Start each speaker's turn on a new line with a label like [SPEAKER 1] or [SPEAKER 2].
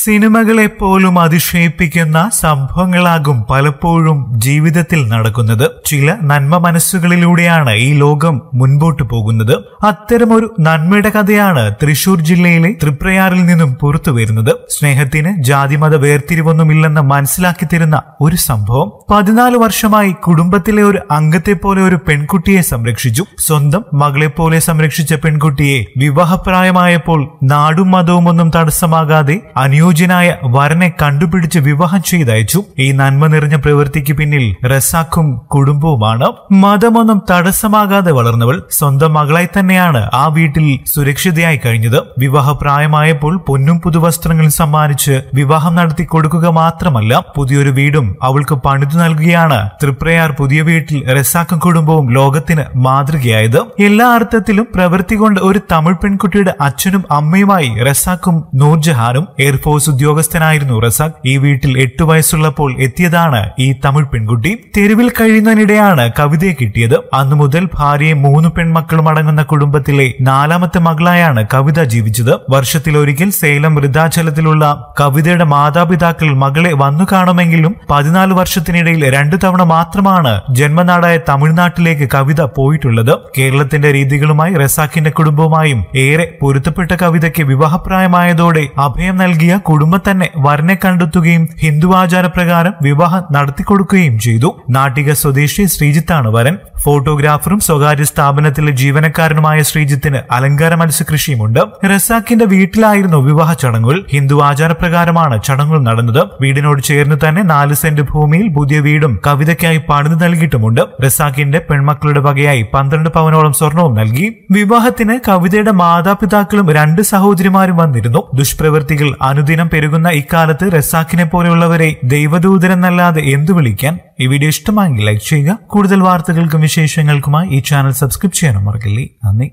[SPEAKER 1] സിനിമകളെ പോലും അതിശയിപ്പിക്കുന്ന സംഭവങ്ങളാകും പലപ്പോഴും ജീവിതത്തിൽ നടക്കുന്നത് ചില നന്മ മനസ്സുകളിലൂടെയാണ് ഈ ലോകം മുൻപോട്ടു പോകുന്നത് അത്തരമൊരു നന്മയുടെ കഥയാണ് തൃശൂർ ജില്ലയിലെ തൃപ്രയാറിൽ നിന്നും പുറത്തു വരുന്നത് സ്നേഹത്തിന് ജാതിമത വേർതിരിവൊന്നുമില്ലെന്ന് മനസ്സിലാക്കി തരുന്ന ഒരു സംഭവം പതിനാല് വർഷമായി കുടുംബത്തിലെ ഒരു അംഗത്തെ പോലെ ഒരു പെൺകുട്ടിയെ സംരക്ഷിച്ചു സ്വന്തം മകളെ പോലെ സംരക്ഷിച്ച പെൺകുട്ടിയെ വിവാഹപ്രായമായപ്പോൾ നാടും മതവും ഒന്നും തടസ്സമാകാതെ അനു അനുയോജ്യനായ വരനെ കണ്ടുപിടിച്ച് വിവാഹം ചെയ്തയച്ചു ഈ നന്മ നിറഞ്ഞ പ്രവൃത്തിക്ക് പിന്നിൽ റസാഖും കുടുംബവുമാണ് മതമൊന്നും തടസ്സമാകാതെ വളർന്നവൾ സ്വന്തം മകളായി തന്നെയാണ് ആ വീട്ടിൽ സുരക്ഷിതയായി കഴിഞ്ഞത് വിവാഹപ്രായമായപ്പോൾ പൊന്നും പുതുവസ്ത്രങ്ങളും സമ്മാനിച്ച് വിവാഹം നടത്തി കൊടുക്കുക മാത്രമല്ല പുതിയൊരു വീടും അവൾക്ക് പണിതു നൽകുകയാണ് തൃപ്രയാർ പുതിയ വീട്ടിൽ റസാഖും കുടുംബവും ലോകത്തിന് മാതൃകയായത് എല്ലാ അർത്ഥത്തിലും പ്രവൃത്തി കൊണ്ട് ഒരു തമിഴ് പെൺകുട്ടിയുടെ അച്ഛനും അമ്മയുമായി റസാഖും നൂർജഹാനും എയർഫോഴ്സ് ഫോഴ്സ് ഉദ്യോഗസ്ഥനായിരുന്നു റസാഖ് ഈ വീട്ടിൽ എട്ടു വയസ്സുള്ളപ്പോൾ എത്തിയതാണ് ഈ തമിഴ് പെൺകുട്ടി തെരുവിൽ കഴിയുന്നതിനിടെയാണ് കവിതയെ കിട്ടിയത് അന്നു മുതൽ ഭാര്യയും മൂന്ന് പെൺമക്കളും അടങ്ങുന്ന കുടുംബത്തിലെ നാലാമത്തെ മകളായാണ് കവിത ജീവിച്ചത് വർഷത്തിലൊരിക്കൽ സേലം വൃദ്ധാചലത്തിലുള്ള കവിതയുടെ മാതാപിതാക്കൾ മകളെ വന്നു കാണുമെങ്കിലും പതിനാല് വർഷത്തിനിടയിൽ രണ്ടു തവണ മാത്രമാണ് ജന്മനാടായ തമിഴ്നാട്ടിലേക്ക് കവിത പോയിട്ടുള്ളത് കേരളത്തിന്റെ രീതികളുമായി റസാഖിന്റെ കുടുംബവുമായും ഏറെ പൊരുത്തപ്പെട്ട കവിതയ്ക്ക് വിവാഹപ്രായമായതോടെ അഭയം നൽകിയ കുടുംബം തന്നെ വരനെ കണ്ടെത്തുകയും ഹിന്ദു ആചാരപ്രകാരം വിവാഹം നടത്തിക്കൊടുക്കുകയും ചെയ്തു നാട്ടിക സ്വദേശി ശ്രീജിത്താണ് വരൻ ഫോട്ടോഗ്രാഫറും സ്വകാര്യ സ്ഥാപനത്തിലെ ജീവനക്കാരനുമായ ശ്രീജിത്തിന് അലങ്കാര മത്സ്യകൃഷിയുമുണ്ട് റസാഖിന്റെ വീട്ടിലായിരുന്നു വിവാഹ ചടങ്ങുകൾ ഹിന്ദു ആചാരപ്രകാരമാണ് ചടങ്ങുകൾ നടന്നത് വീടിനോട് ചേർന്ന് തന്നെ നാല് സെന്റ് ഭൂമിയിൽ പുതിയ വീടും കവിതയ്ക്കായി പണിത് നൽകിയിട്ടുമുണ്ട് റസാഖിന്റെ പെൺമക്കളുടെ വകയായി പന്ത്രണ്ട് പവനോളം സ്വർണവും നൽകി വിവാഹത്തിന് കവിതയുടെ മാതാപിതാക്കളും രണ്ട് സഹോദരിമാരും വന്നിരുന്നു ദുഷ്പ്രവൃത്തികൾ അനു അനുദിനം പെരുകുന്ന ഇക്കാലത്ത് റസാഖിനെ പോലെയുള്ളവരെ ദൈവദൂതരെന്നല്ലാതെ എന്തു വിളിക്കാൻ ഈ വീഡിയോ ഇഷ്ടമായെങ്കിൽ ലൈക്ക് ചെയ്യുക കൂടുതൽ വാർത്തകൾക്കും വിശേഷങ്ങൾക്കുമായി ഈ ചാനൽ സബ്സ്ക്രൈബ് ചെയ്യാനും മറക്കില്ലേ നന്ദി